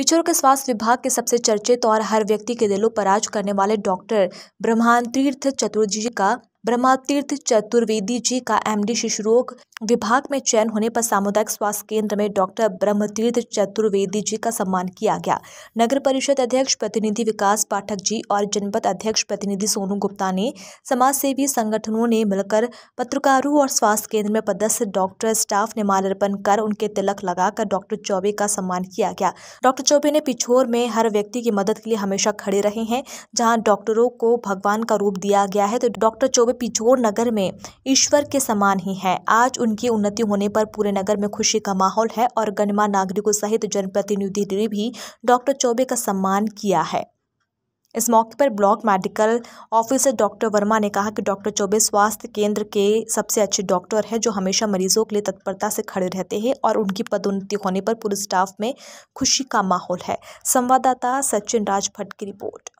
पिछड़ों के स्वास्थ्य विभाग के सबसे चर्चित और हर व्यक्ति के दिलों पर राज करने वाले डॉक्टर ब्रह्मान तीर्थ चतुर्जी का ब्रह्मातीर्थ चतुर्वेदी जी का एमडी शिशु रोग विभाग में चयन होने पर सामुदायिक स्वास्थ्य केंद्र में डॉक्टर ब्रह्मतीर्थ चतुर्वेदी जी का सम्मान किया गया नगर परिषद अध्यक्ष प्रतिनिधि विकास पाठक जी और जनपद अध्यक्ष प्रतिनिधि सोनू गुप्ता ने समाज सेवी संगठनों ने मिलकर पत्रकारों और स्वास्थ्य केंद्र में पदस्थ डॉक्टर स्टाफ ने माल्यार्पण कर उनके तिलक लगाकर डॉक्टर चौबे का सम्मान किया गया डॉक्टर चौबे ने पिछोर में हर व्यक्ति की मदद के लिए हमेशा खड़े रहे हैं जहाँ डॉक्टरों को भगवान का रूप दिया गया है तो डॉक्टर चौबे वे पिछोर नगर में ईश्वर के समान ही है आज उनकी उन्नति होने पर पूरे नगर में खुशी का माहौल है और गणमा नागरिकों सहित जनप्रतिनिधि ने भी डॉक्टर चौबे का सम्मान किया है इस मौके पर block medical officer doctor Verma ने कहा कि डॉक्टर चौबे स्वास्थ्य केंद्र के सबसे अच्छे डॉक्टर हैं जो हमेशा मरीजों के लिए तत्परता से खड़े रहते हैं और उनकी पदोन्नति होने पर पूरे स्टाफ में खुशी का माहौल है संवाददाता सचिन राज भट्ट की रिपोर्ट